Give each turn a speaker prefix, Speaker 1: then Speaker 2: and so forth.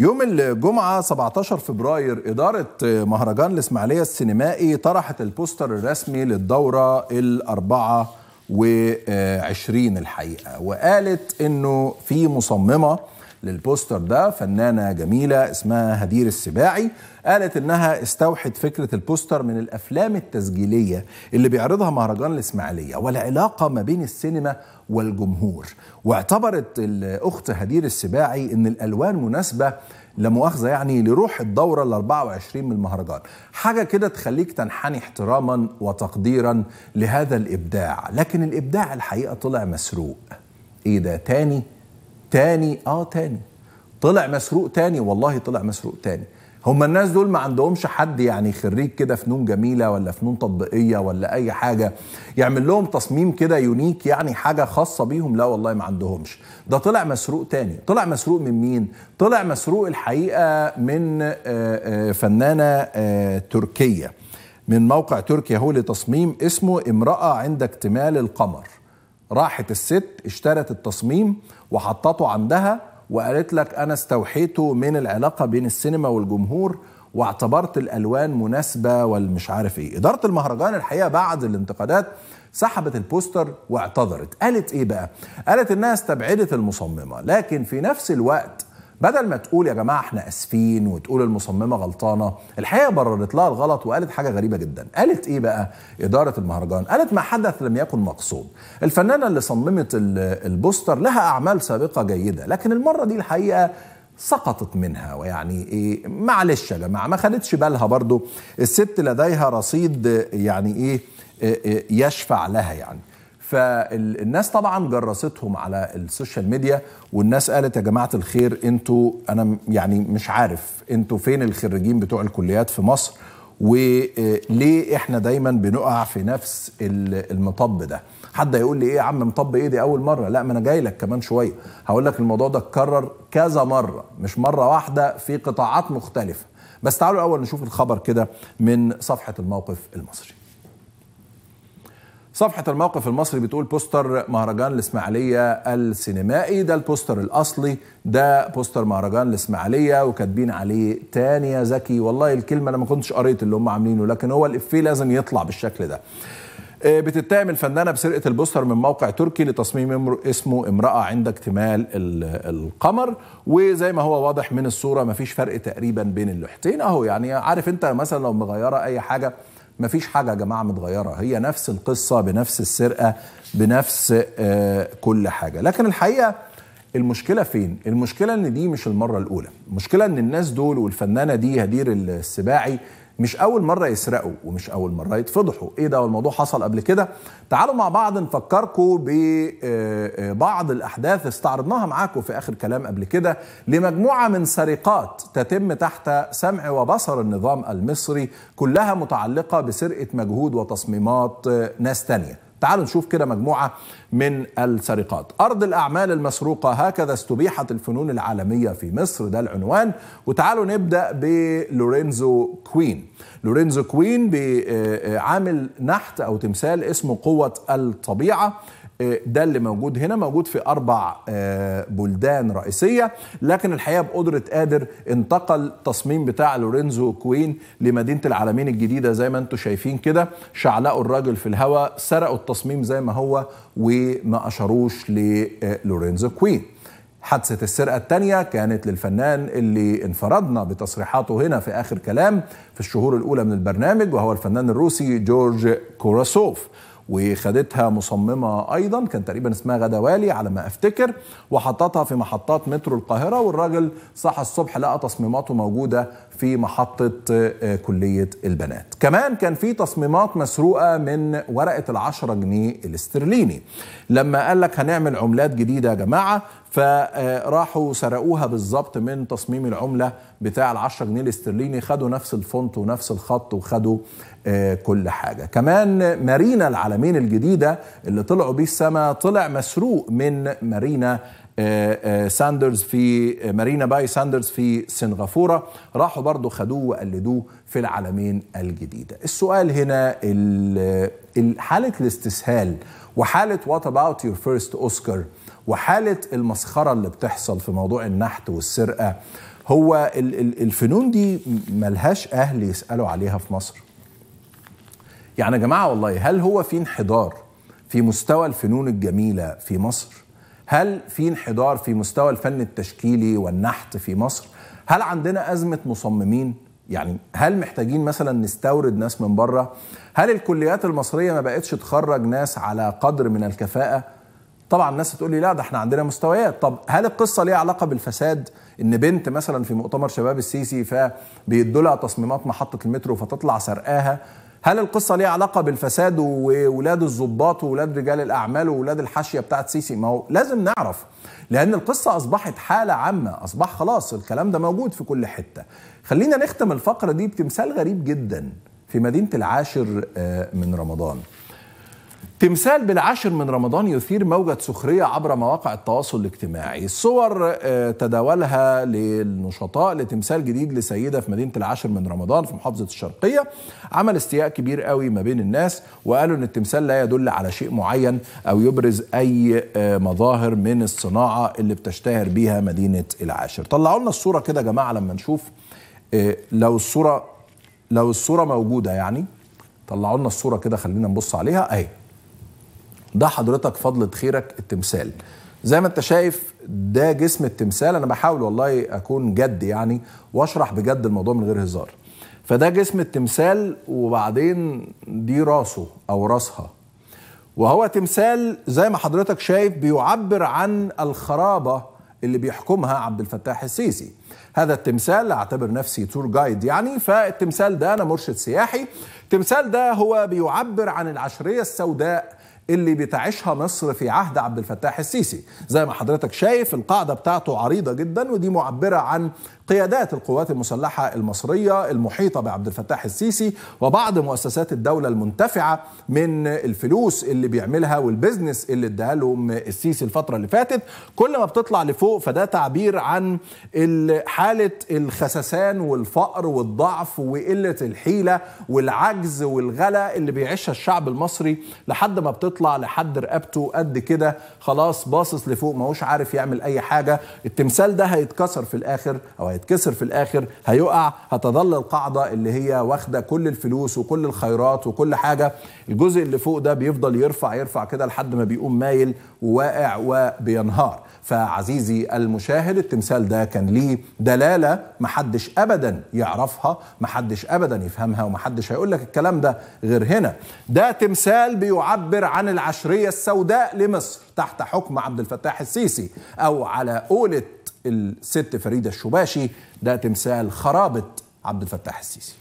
Speaker 1: يوم الجمعة 17 فبراير إدارة مهرجان الإسماعيلية السينمائي طرحت البوستر الرسمي للدورة الأربعة وعشرين الحقيقة وقالت إنه في مصممة للبوستر ده فنانة جميلة اسمها هدير السباعي قالت انها استوحت فكرة البوستر من الافلام التسجيلية اللي بيعرضها مهرجان الاسماعيلية والعلاقة ما بين السينما والجمهور واعتبرت الاخت هدير السباعي ان الالوان مناسبة لمؤاخذه يعني لروح الدوره ال 24 من المهرجان، حاجه كده تخليك تنحني احتراما وتقديرا لهذا الابداع، لكن الابداع الحقيقه طلع مسروق. ايه ده تاني تاني اه تاني طلع مسروق تاني والله طلع مسروق تاني هم الناس دول ما عندهمش حد يعني خريج كده فنون جميله ولا فنون تطبيقيه ولا اي حاجه يعمل لهم تصميم كده يونيك يعني حاجه خاصه بيهم لا والله ما عندهمش ده طلع مسروق تاني طلع مسروق من مين طلع مسروق الحقيقه من آه، آه، فنانه آه، تركيه من موقع تركيا هو لتصميم اسمه امراه عند اكتمال القمر راحت الست اشترت التصميم وحطته عندها وقالت لك انا استوحيته من العلاقه بين السينما والجمهور واعتبرت الالوان مناسبه والمش عارف ايه اداره المهرجان الحقيقه بعد الانتقادات سحبت البوستر واعتذرت قالت ايه بقى قالت انها استبعدت المصممه لكن في نفس الوقت بدل ما تقول يا جماعه احنا اسفين وتقول المصممه غلطانه الحقيقه بررت لها الغلط وقالت حاجه غريبه جدا قالت ايه بقى اداره المهرجان قالت ما حدث لم يكن مقصود الفنانه اللي صممت البوستر لها اعمال سابقه جيده لكن المره دي الحقيقه سقطت منها ويعني ايه معلش يا جماعه ما خدتش بالها برضو الست لديها رصيد يعني ايه, إيه, إيه، يشفع لها يعني فالناس طبعا جرستهم على السوشيال ميديا والناس قالت يا جماعه الخير انتوا انا يعني مش عارف انتوا فين الخريجين بتوع الكليات في مصر وليه احنا دايما بنقع في نفس المطب ده حد هيقول لي ايه يا عم مطب ايه دي اول مره لا ما انا جاي لك كمان شويه هقول لك الموضوع ده اتكرر كذا مره مش مره واحده في قطاعات مختلفه بس تعالوا الاول نشوف الخبر كده من صفحه الموقف المصري صفحة الموقف المصري بتقول بوستر مهرجان الإسماعيلية السينمائي ده البوستر الأصلي ده بوستر مهرجان الإسماعيلية وكاتبين عليه تانية زكي والله الكلمة أنا ما كنتش قريت اللي هم عاملينه لكن هو الإفيه لازم يطلع بالشكل ده آه، بتتهم الفنانة بسرقة البوستر من موقع تركي لتصميم اسمه امرأة عند اكتمال القمر وزي ما هو واضح من الصورة مفيش فرق تقريبا بين اللوحتين اهو يعني عارف انت مثلا لو مغيرة اي حاجة مفيش حاجه يا جماعه متغيره هي نفس القصه بنفس السرقه بنفس آه، كل حاجه لكن الحقيقه المشكله فين المشكله ان دي مش المره الاولى المشكله ان الناس دول والفنانه دي هدير السباعي مش اول مره يسرقوا ومش اول مره يتفضحوا ايه ده الموضوع حصل قبل كده تعالوا مع بعض نفكركم ببعض آه، آه، الاحداث استعرضناها معاكم في اخر كلام قبل كده لمجموعه من سرقات تتم تحت سمع وبصر النظام المصري كلها متعلقه بسرقه مجهود وتصميمات آه، ناس تانيه تعالوا نشوف كده مجموعة من السرقات أرض الأعمال المسروقة هكذا استبيحت الفنون العالمية في مصر ده العنوان وتعالوا نبدأ بلورينزو كوين لورينزو كوين بعامل آه، آه، نحت أو تمثال اسمه قوة الطبيعة آه، ده اللي موجود هنا موجود في اربع آه، بلدان رئيسيه لكن الحقيقه بقدره قادر انتقل تصميم بتاع لورينزو كوين لمدينه العالمين الجديده زي ما انتم شايفين كده شعلقوا الراجل في الهواء سرقوا التصميم زي ما هو وما اشروش للورينزو كوين حادثة السرقة الثانية كانت للفنان اللي انفردنا بتصريحاته هنا في آخر كلام في الشهور الأولى من البرنامج وهو الفنان الروسي جورج كوراسوف وخدتها مصممه ايضا كان تقريبا اسمها غدوالي على ما افتكر وحطتها في محطات مترو القاهره والراجل صحى الصبح لقى تصميماته موجوده في محطه آه، كليه البنات كمان كان في تصميمات مسروقه من ورقه العشرة جنيه الاسترليني لما قال لك هنعمل عملات جديده يا جماعه فراحوا سرقوها بالظبط من تصميم العمله بتاع ال 10 جنيه الاسترليني خدوا نفس الفونت ونفس الخط وخدوا آه، كل حاجه كمان مارينا العالمين الجديده اللي طلعوا بيه السما طلع مسروق من مارينا آه، آه، ساندرز في مارينا باي ساندرز في سنغافوره راحوا برضو خدوه وقلدوه في العالمين الجديده السؤال هنا حاله الاستسهال وحاله وات اباوت يور فيرست اوسكار وحاله المسخره اللي بتحصل في موضوع النحت والسرقه هو الفنون دي ملهاش اهل يسالوا عليها في مصر يعني يا جماعه والله هل هو في انحدار في مستوى الفنون الجميله في مصر هل في انحدار في مستوى الفن التشكيلي والنحت في مصر هل عندنا ازمه مصممين يعني هل محتاجين مثلا نستورد ناس من بره هل الكليات المصريه ما بقتش تخرج ناس على قدر من الكفاءه طبعا الناس هتقول لي لا ده احنا عندنا مستويات طب هل القصه ليها علاقه بالفساد ان بنت مثلا في مؤتمر شباب السيسي فبيدوا لها تصميمات محطه المترو فتطلع سرقاها هل القصة ليها علاقة بالفساد وولاد الظباط وولاد رجال الأعمال وولاد الحاشية بتاعت سيسي ما هو لازم نعرف لأن القصة أصبحت حالة عامة أصبح خلاص الكلام ده موجود في كل حتة خلينا نختم الفقرة دي بتمثال غريب جدا في مدينة العاشر آه، من رمضان تمثال بالعاشر من رمضان يثير موجة سخرية عبر مواقع التواصل الاجتماعي صور آه، تداولها للنشطاء لتمثال جديد لسيدة في مدينة العاشر من رمضان في محافظة الشرقية عمل استياء كبير قوي ما بين الناس وقالوا ان التمثال لا يدل على شيء معين او يبرز اي آه، مظاهر من الصناعة اللي بتشتهر بيها مدينة العاشر طلعوا لنا الصورة كده يا جماعة لما نشوف آه، لو الصورة لو الصورة موجودة يعني طلعوا لنا الصورة كده خلينا نبص عليها اهي ده حضرتك فضل خيرك التمثال زي ما انت شايف ده جسم التمثال انا بحاول والله اكون جد يعني واشرح بجد الموضوع من غير هزار فده جسم التمثال وبعدين دي راسه او راسها وهو تمثال زي ما حضرتك شايف بيعبر عن الخرابة اللي بيحكمها عبد الفتاح السيسي هذا التمثال اعتبر نفسي تور جايد يعني فالتمثال ده انا مرشد سياحي التمثال ده هو بيعبر عن العشرية السوداء اللي بتعيشها مصر في عهد عبد الفتاح السيسي زي ما حضرتك شايف القاعدة بتاعته عريضة جدا ودي معبرة عن قيادات القوات المسلحة المصرية المحيطة بعبد الفتاح السيسي وبعض مؤسسات الدولة المنتفعة من الفلوس اللي بيعملها والبزنس اللي اداها لهم السيسي الفترة اللي فاتت كل ما بتطلع لفوق فده تعبير عن حالة الخسسان والفقر والضعف وقلة الحيلة والعجز والغلا اللي بيعيشها الشعب المصري لحد ما بتطلع لحد رقبته قد كده خلاص باصص لفوق ماهوش عارف يعمل أي حاجة التمثال ده هيتكسر في الآخر أو هيتكسر في الاخر هيقع هتظل القاعده اللي هي واخده كل الفلوس وكل الخيرات وكل حاجه الجزء اللي فوق ده بيفضل يرفع يرفع كده لحد ما بيقوم مايل وواقع وبينهار فعزيزي المشاهد التمثال ده كان ليه دلاله محدش ابدا يعرفها محدش ابدا يفهمها ومحدش هيقول لك الكلام ده غير هنا ده تمثال بيعبر عن العشريه السوداء لمصر تحت حكم عبد الفتاح السيسي او على قوله الست فريده الشباشي ده تمثال خرابه عبد الفتاح السيسي